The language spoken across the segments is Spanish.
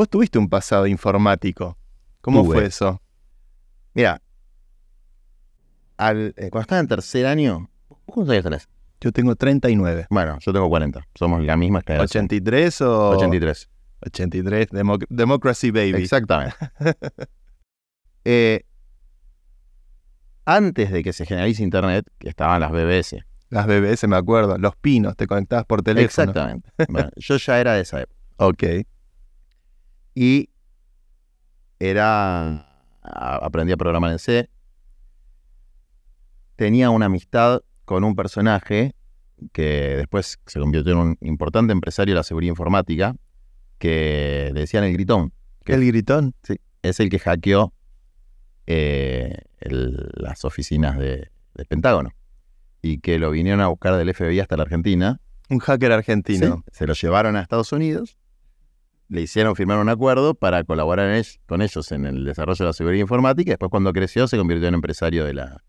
Vos tuviste un pasado informático. ¿Cómo fue eso? Mira, eh, cuando estaba en tercer año, ¿cuántos años tenés? Yo tengo 39. Bueno, yo tengo 40. Somos la misma generación. ¿83 o...? 83. 83, Democracy Baby. Exactamente. Eh, antes de que se generalice Internet, estaban las BBS. Las BBS, me acuerdo. Los pinos, te conectabas por teléfono. Exactamente. yo ya era de esa época. Ok. Y era. Aprendí a programar en C. Tenía una amistad con un personaje que después se convirtió en un importante empresario de la seguridad informática, que decían el gritón. ¿El gritón? Sí. Es el que hackeó eh, las oficinas de, del Pentágono y que lo vinieron a buscar del FBI hasta la Argentina. Un hacker argentino. se lo llevaron a Estados Unidos le hicieron firmar un acuerdo para colaborar con ellos en el desarrollo de la seguridad informática. Después, cuando creció, se convirtió en empresario de la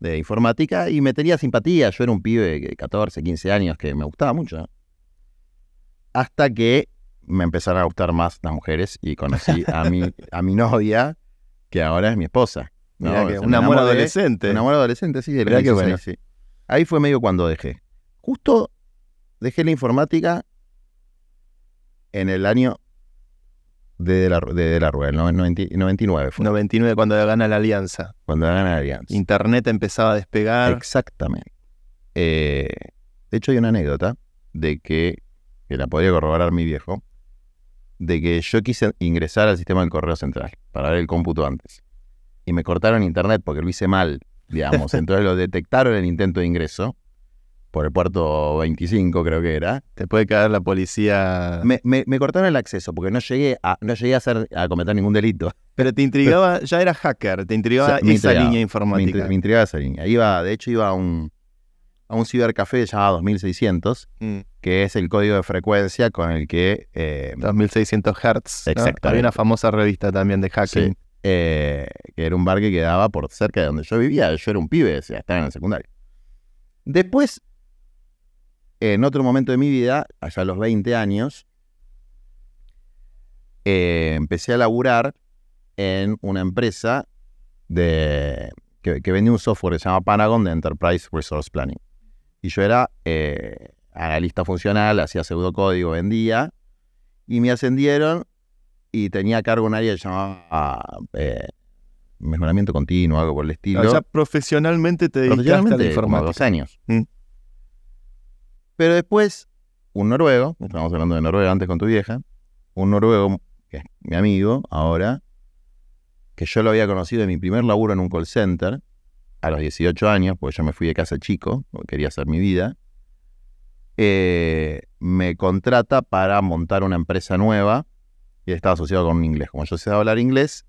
de informática y me tenía simpatía. Yo era un pibe de 14, 15 años que me gustaba mucho. Hasta que me empezaron a gustar más las mujeres y conocí a mi, a mi novia, que ahora es mi esposa. un amor adolescente. Un amor adolescente, sí, sí. Ahí fue medio cuando dejé. Justo dejé la informática en el año de, la, de, Rueda, el 99 fue. 99 cuando gana la Alianza. Cuando gana la Alianza. Internet empezaba a despegar. Exactamente. Eh, de hecho hay una anécdota de que, que la podía corroborar mi viejo, de que yo quise ingresar al sistema del correo central para ver el cómputo antes. Y me cortaron internet porque lo hice mal, digamos. Entonces lo detectaron el intento de ingreso por el puerto 25 creo que era. Te puede caer la policía. Me, cortaron el acceso porque no llegué a, no llegué a hacer, a cometer ningún delito. Pero te intrigaba, ya era hacker, te intrigaba, esa, línea informática. Me, intrigaba esa línea. Iba, de hecho iba a un, a un cibercafé llamado 2600, mm. que es el código de frecuencia con el que... 2600 Hz. Exacto. Había una famosa revista también de hacking. Eh, que era un bar que quedaba por cerca de donde yo vivía. Yo era un pibe, o sea, estaba en el secundario. Después en otro momento de mi vida, allá a los 20 años, eh, empecé a laburar en una empresa de, que, vendía un software que se llama Paragon de Enterprise Resource Planning. Y yo era eh, analista funcional, hacía pseudocódigo, vendía, y me ascendieron y tenía a cargo un área que se llamaba eh, mejoramiento continuo, algo por el estilo. O sea, profesionalmente te dedicaste a dos años. Mm. Pero después, un noruego, estábamos hablando de Noruega antes con tu vieja, un noruego, que es mi amigo ahora, que yo lo había conocido en mi primer laburo en un call center, a los 18 años, porque yo me fui de casa chico, porque quería hacer mi vida, eh, me contrata para montar una empresa nueva y estaba asociado con un inglés. Como yo sé hablar inglés,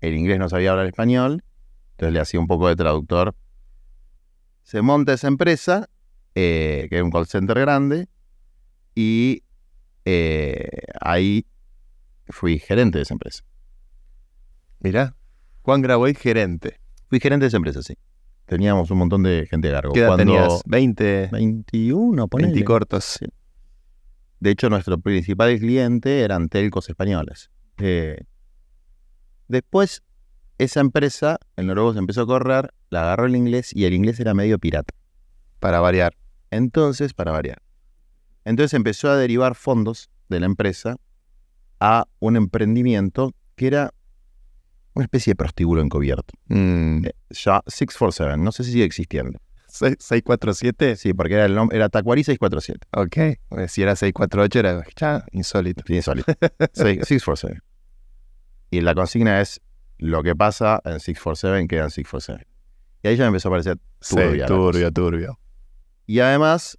el inglés no sabía hablar español, entonces le hacía un poco de traductor. Se monta esa empresa eh, que es un call center grande, y eh, ahí fui gerente de esa empresa. Mirá, Juan Graboy, gerente. Fui gerente de esa empresa, sí. Teníamos un montón de gente largo. ¿Qué tenías? 20. 21, 20 cortos. De hecho, nuestro principal cliente eran telcos españoles. Eh, después, esa empresa, en noruego se empezó a correr, la agarró el inglés y el inglés era medio pirata. Para variar. Entonces, para variar. Entonces empezó a derivar fondos de la empresa a un emprendimiento que era una especie de prostíbulo encubierto. Mm. Eh, ya 647, no sé si sigue existiendo. ¿647? Sí, porque era el nombre, era Tacuarí 647. Ok, eh, si era 648 era ya insólito. Sí, insólito. 647. Y la consigna es, lo que pasa en 647 queda en 647. Y ahí ya empezó a parecer turbio. Sí, turbio, turbio. Y además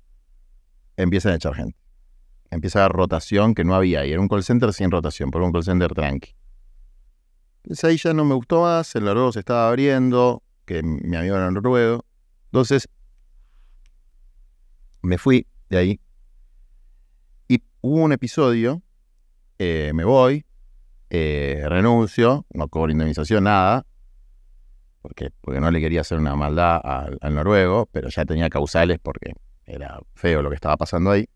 empiezan a echar gente. Empieza a rotación que no había. Y era un call center sin rotación, por un call center tranqui. Entonces ahí ya no me gustó más. El noruego se estaba abriendo, que mi amigo era ruedo. Entonces me fui de ahí. Y hubo un episodio, eh, me voy, eh, renuncio, no cobro indemnización, nada porque, no le quería hacer una maldad al, noruego, pero ya tenía causales porque era feo lo que estaba pasando ahí.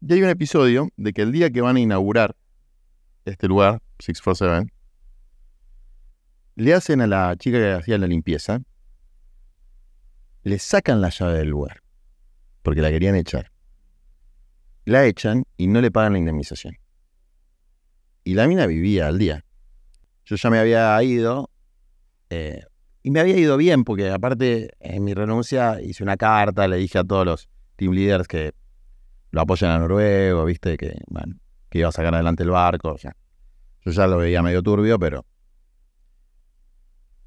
Y hay un episodio de que el día que van a inaugurar este lugar, 647, le hacen a la chica que hacía la limpieza, le sacan la llave del lugar, porque la querían echar. La echan y no le pagan la indemnización. Y la mina vivía al día. Yo ya me había ido eh, y me había ido bien, porque aparte en mi renuncia hice una carta, le dije a todos los team leaders que lo apoyan a Noruego, viste, que, que iba a sacar adelante el barco. yo ya lo veía medio turbio, pero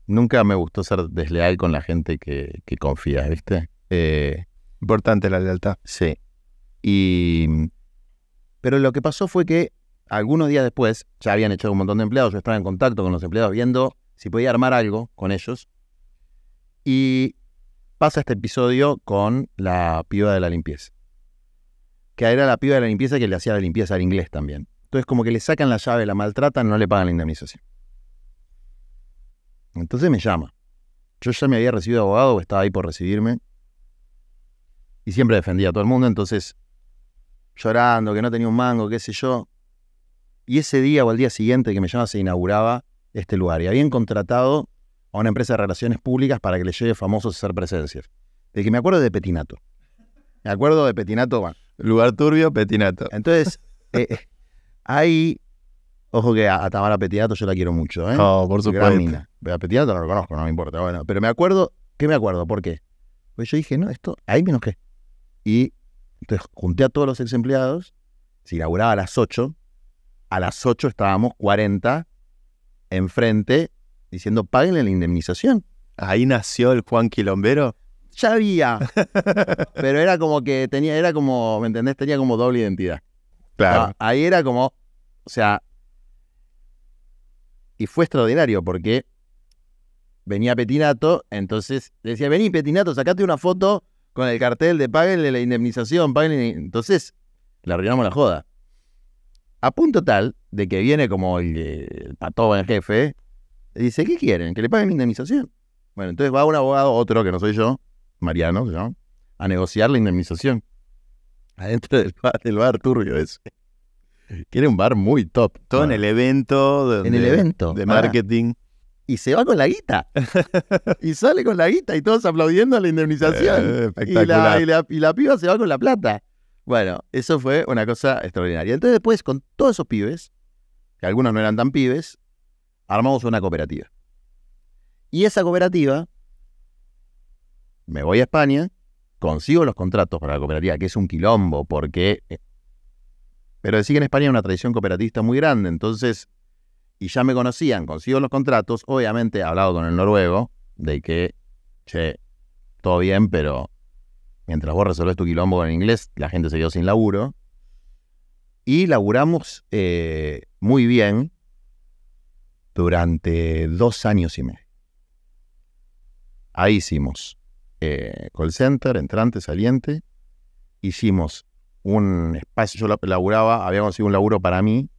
nunca me gustó ser desleal con la gente que, confía, viste. Eh, Importante la lealtad. Sí. Y, pero lo que pasó fue que algunos días después, ya habían echado un montón de empleados, yo estaba en contacto con los empleados viendo si podía armar algo con ellos. Y pasa este episodio con la piba de la limpieza. Que era la piba de la limpieza que le hacía la limpieza al inglés también. Entonces como que le sacan la llave, la maltratan, no le pagan la indemnización. Entonces me llama. Yo ya me había recibido abogado, estaba ahí por recibirme. Y siempre defendía a todo el mundo, entonces llorando, que no tenía un mango, qué sé yo. Y ese día o al día siguiente que me llama se inauguraba este lugar y habían contratado a una empresa de relaciones públicas para que le lleve famosos a hacer presencias. De que me acuerdo de Petinato. Me acuerdo de Petinato, Lugar turbio, Petinato. Entonces, eh, hay. Ojo que a, a, Tamara Petinato yo la quiero mucho, ¿eh? por supuesto. A Petinato no lo conozco, no me importa. Bueno, pero me acuerdo. ¿Qué me acuerdo? ¿Por qué? Pues yo dije, no, esto. Ahí menos qué? Y entonces junté a todos los ex empleados. Se inauguraba a las 8. A las 8 estábamos 40 enfrente diciendo paguen la indemnización. Ahí nació el Juan Quilombero. Ya había, pero era como que tenía, era como, ¿me entendés? Tenía como doble identidad. Claro. Ah, ahí era como, o sea, y fue extraordinario porque venía Petinato, entonces decía, vení Petinato, sacate una foto con el cartel de Páguenle la indemnización, paguen. Entonces, le arruinamos la joda. A punto tal de que viene como el, pato en jefe, y dice, ¿qué quieren? Que le paguen indemnización. Bueno, entonces va un abogado, otro que no soy yo, Mariano, a negociar la indemnización. Adentro del bar, turbio ese. Que era un bar muy top. Todo en el evento. en el evento. De marketing. Y se va con la guita. y sale con la guita y todos aplaudiendo la indemnización. Eh, y la piba se va con la plata. Bueno, eso fue una cosa extraordinaria. Entonces después, con todos esos pibes, que algunos no eran tan pibes, armamos una cooperativa. Y esa cooperativa, me voy a España, consigo los contratos para la cooperativa, que es un quilombo, porque... Eh, pero decir que en España hay una tradición cooperatista muy grande, entonces, y ya me conocían, consigo los contratos, obviamente he hablado con el noruego de que, che, todo bien, pero mientras vos resolvés tu quilombo en inglés, la gente se dio sin laburo. Y laburamos eh, muy bien durante dos años y medio. Ahí hicimos eh, call center, entrante, saliente. Hicimos un espacio, yo laburaba, había conseguido un laburo para mí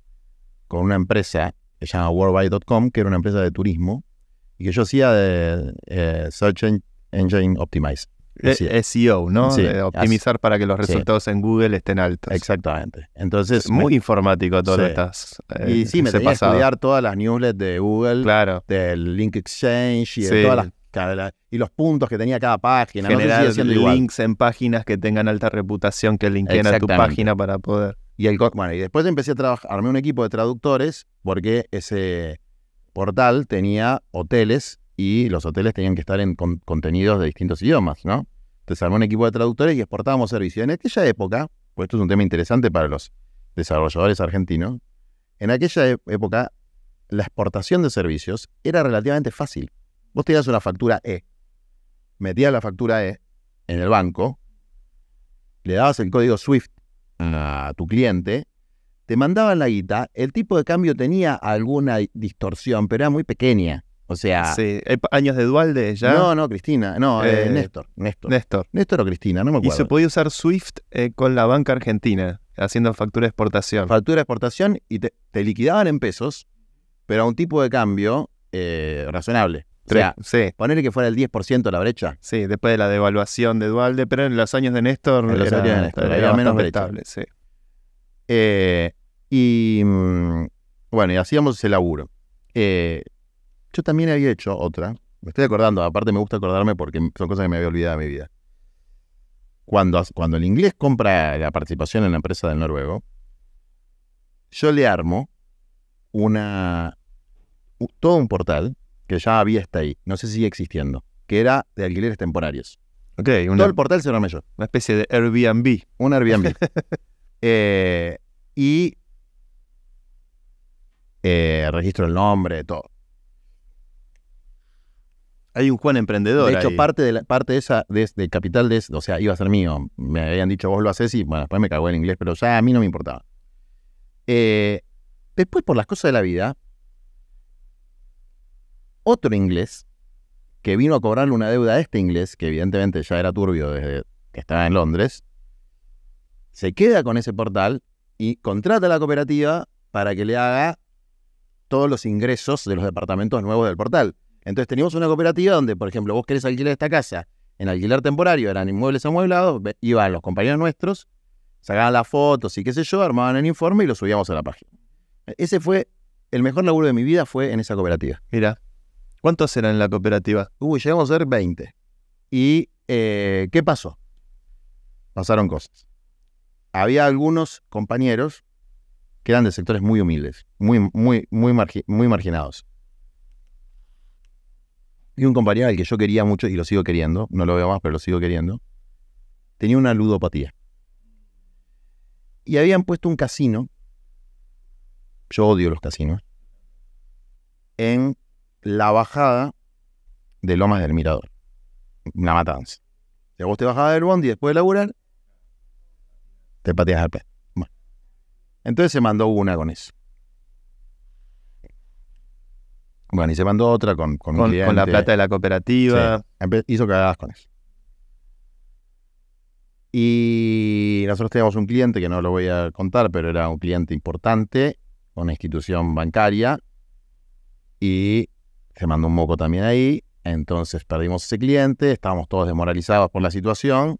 con una empresa que se llama worldwide.com, que era una empresa de turismo, y que yo hacía de eh, Search Engine Optimize, eh, SEO, e ¿no? Eh, optimizar para que los resultados en Google estén altos. Exactamente. Entonces, muy informático todo esto. Eh, y sí, me tenía que estudiar todas las newsletters de Google, claro. del Link Exchange y todas y los puntos que tenía cada página. Generar links en páginas que tengan alta reputación, que linken a tu página para poder. Y, el, y después empecé a trabajar, armé un equipo de traductores porque ese portal tenía hoteles y los hoteles tenían que estar en contenidos de distintos idiomas, ¿no? Te armó un equipo de traductores y exportábamos servicios. En aquella época, pues esto es un tema interesante para los desarrolladores argentinos, en aquella e-, época la exportación de servicios era relativamente fácil. Vos tenías una factura E, metías la factura E en el banco, le dabas el código SWIFT a tu cliente, te mandaban la guita, el tipo de cambio tenía alguna distorsión, pero era muy pequeña. O sea. Sí, eh, años de Dualde ya. No, no, Cristina. No, eh, eh, Néstor, Néstor. Néstor. Néstor o Cristina, no me acuerdo. Y se podía usar Swift con la banca argentina, haciendo factura de exportación. Factura de exportación y te, liquidaban en pesos, pero a un tipo de cambio razonable. O sea, ponerle que fuera el 10% la brecha. Sí, después de la devaluación de Dualde, pero en los años de Néstor, los era, años de Néstor era, menos rentable, sí. y mm, bueno, y hacíamos ese laburo. Eh, yo también había hecho otra. Me estoy acordando, aparte me gusta acordarme porque son cosas que me había olvidado de mi vida. Cuando, cuando el inglés compra la participación en la empresa del noruego, yo le armo todo un portal que ya había hasta ahí, no sé si sigue existiendo, que era de alquileres temporarios. todo el portal se lo yo. Una especie de Airbnb. Un Airbnb. Eh, y eh, registro el nombre, todo. Hay un Juan emprendedor. De hecho, parte de la, parte de esa desde capital de, o sea, iba a ser mío. Me habían dicho vos lo haces y bueno, después me cagó en inglés, pero ya a mí no me importaba. Eh, después, por las cosas de la vida, otro inglés que vino a cobrarle una deuda a este inglés, que evidentemente ya era turbio desde que estaba en Londres, se queda con ese portal y contrata a la cooperativa para que le haga todos los ingresos de los departamentos nuevos del portal. Entonces teníamos una cooperativa donde, por ejemplo, vos querés alquilar esta casa en alquiler temporario, eran inmuebles amueblados, iban los compañeros nuestros, sacaban las fotos y qué sé yo, armaban el informe y lo subíamos a la página. E-, ese fue el mejor laburo de mi vida, fue en esa cooperativa. Mira, ¿cuántos eran en la cooperativa? Uy, llegamos a ser 20. ¿Y eh, qué pasó? Pasaron cosas. Había algunos compañeros que eran de sectores muy humildes, muy, muy, muy, muy marginados. Y un compañero al que yo quería mucho y lo sigo queriendo, no lo veo más, pero lo sigo queriendo, tenía una ludopatía. Y habían puesto un casino, yo odio los casinos, en la bajada de Lomas del Mirador. Una matanza. te vos te bajabas del después de laburar, te pateas al pez. Bueno. Entonces se mandó una con eso. Bueno, y se mandó otra con, con, la plata de la cooperativa. Hizo cagadas con él. Y nosotros teníamos un cliente que no lo voy a contar, pero era un cliente importante, una institución bancaria, y se mandó un moco también ahí. Entonces perdimos ese cliente, estábamos todos desmoralizados por la situación.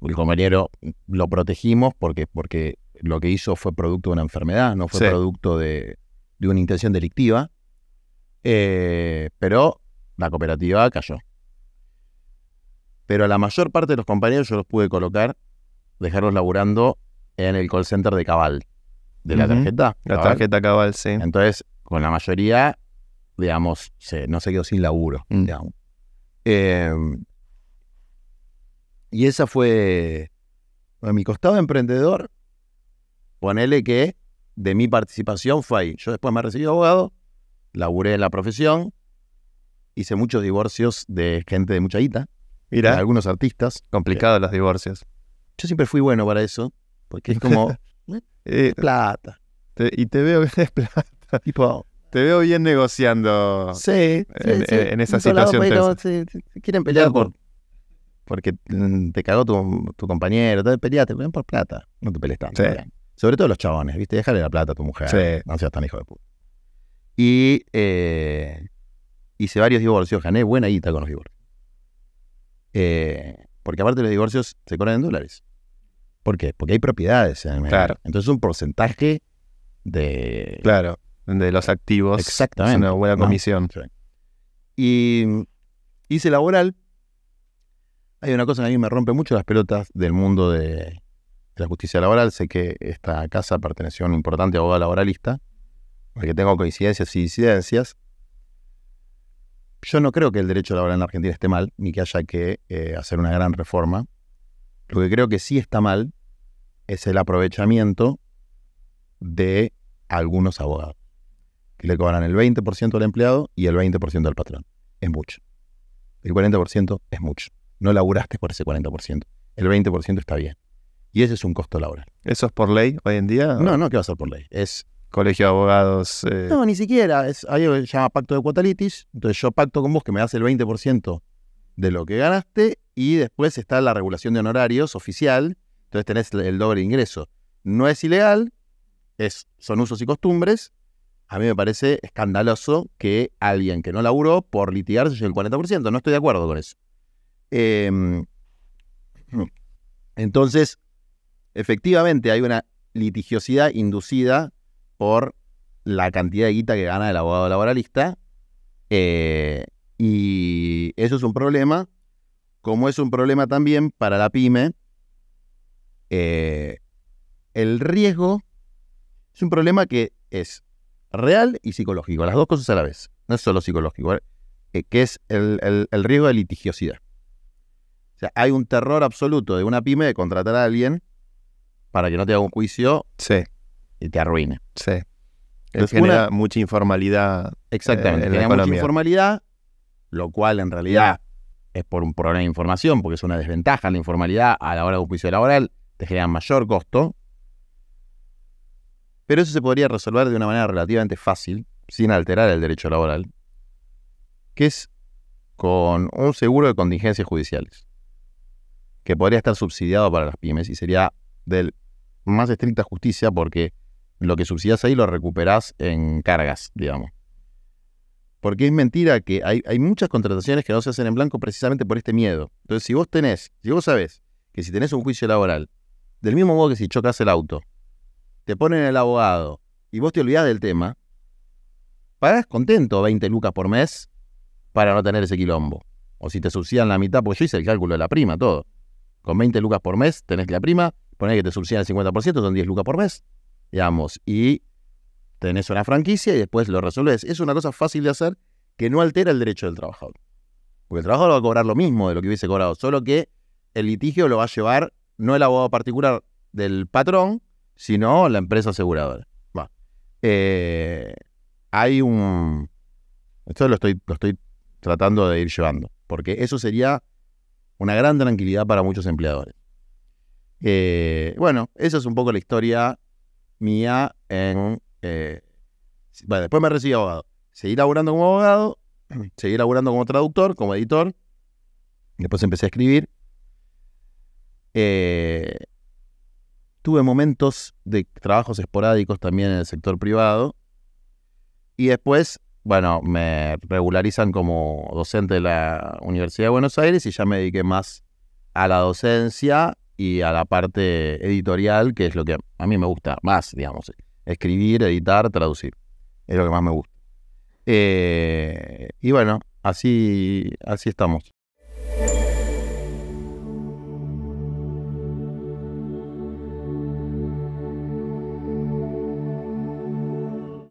El compañero lo protegimos porque, porque lo que hizo fue producto de una enfermedad, no fue producto de, de una intención delictiva, eh, pero la cooperativa cayó. Pero a la mayor parte de los compañeros yo los pude colocar, dejarlos laburando en el call center de Cabal, de la tarjeta. La tarjeta Cabal, sí. Entonces, con la mayoría, digamos, no se quedó sin laburo. Mm. Digamos. Em, y esa fue, a mi costado emprendedor, ponele que de mi participación fue ahí. Yo después me recibí recibido abogado, laburé en la profesión, hice muchos divorcios de gente de mucha guita, Mira. de algunos artistas. Complicados los divorcios. Yo siempre fui bueno para eso, porque es como eh, plata. y te veo que es plata. Tipo, te veo bien negociando sí, en, esa situación. quieren pelear por, porque mm, te cagó tu, compañero, te por plata, no te pelees tanto. Sobre todo los chabones, ¿viste? Déjale la plata a tu mujer. Sí. No seas tan hijo de puta. Y eh, hice varios divorcios, gané buena guita con los divorcios. Eh, porque aparte los divorcios se cobran en dólares. ¿Por qué? Porque hay propiedades en el Entonces un porcentaje de... Claro, de los activos. Exactamente. Es una buena comisión. Y mm, hice laboral. Hay una cosa que a mí me rompe mucho las pelotas del mundo de, la justicia laboral. Sé que esta casa perteneció a un importante abogado laboralista, porque tengo coincidencias y disidencias. Yo no creo que el derecho laboral en Argentina esté mal, ni que haya que eh, hacer una gran reforma. Lo que creo que sí está mal es el aprovechamiento de algunos abogados, que le cobran el 20% al empleado y el 20% al patrón. Es mucho. El 40% es mucho. No laburaste por ese 40%. El 20% está bien y ese es un costo laboral. ¿Eso es por ley hoy en día? No, no, ¿qué va a ser por ley? Es colegio de abogados. Eh. No, ni siquiera. Es, hay algo que se llama pacto de cuotalitis. Entonces yo pacto con vos que me das el 20% de lo que ganaste y después está la regulación de honorarios oficial. Entonces tenés el doble ingreso. No es ilegal, es, son usos y costumbres. A mí me parece escandaloso que alguien que no laburó por litigar se lleve el 40%. No estoy de acuerdo con eso. Em, entonces, efectivamente hay una litigiosidad inducida por la cantidad de guita que gana el abogado laboralista. Eh, y eso es un problema, como es un problema también para la pyme, eh, el riesgo es un problema que es real y psicológico, las dos cosas a la vez, no es solo psicológico, eh, que es el riesgo de litigiosidad. O sea, hay un terror absoluto de una pyme de contratar a alguien para que no te haga un juicio y te arruine. Sí. genera mucha informalidad. Exactamente, eh, genera mucha informalidad, lo cual en realidad es por un problema de información, porque es una desventaja la informalidad a la hora de un juicio laboral, te genera mayor costo. Pero eso se podría resolver de una manera relativamente fácil, sin alterar el derecho laboral, que es con un seguro de contingencias judiciales, que podría estar subsidiado para las pymes y sería del más estricta justicia porque lo que subsidias ahí lo recuperas en cargas, digamos. Porque es mentira que hay, muchas contrataciones que no se hacen en blanco precisamente por este miedo. Entonces, si vos tenés, si vos sabés que si tenés un juicio laboral, del mismo modo que si chocas el auto, te ponen el abogado y vos te olvidás del tema, pagás contento 20 lucas por mes para no tener ese quilombo. O si te subsidian la mitad, porque yo hice el cálculo de la prima, todo. Con 20 lucas por mes tenés la prima, Poné que te subsidian el 50%, son 10 lucas por mes, digamos, y tenés una franquicia y después lo resolvés. Es una cosa fácil de hacer que no altera el derecho del trabajador. Porque el trabajador va a cobrar lo mismo de lo que hubiese cobrado, solo que el litigio lo va a llevar no el abogado particular del patrón, sino la empresa aseguradora. Eh, hay un... Esto lo estoy, lo estoy tratando de ir llevando, porque eso sería una gran tranquilidad para muchos empleadores. Eh, bueno, eso es un poco la historia mía en... Eh, bueno, después me recibí abogado. Seguí laburando como abogado, seguí laburando como traductor, como editor. Después empecé a escribir. Eh, tuve momentos de trabajos esporádicos también en el sector privado. Y después, bueno, me regularizan como docente de la Universidad de Buenos Aires y ya me dediqué más a la docencia y a la parte editorial, que es lo que a mí me gusta más, digamos, escribir, editar, traducir. Es lo que más me gusta. Eh, y bueno, así, así estamos.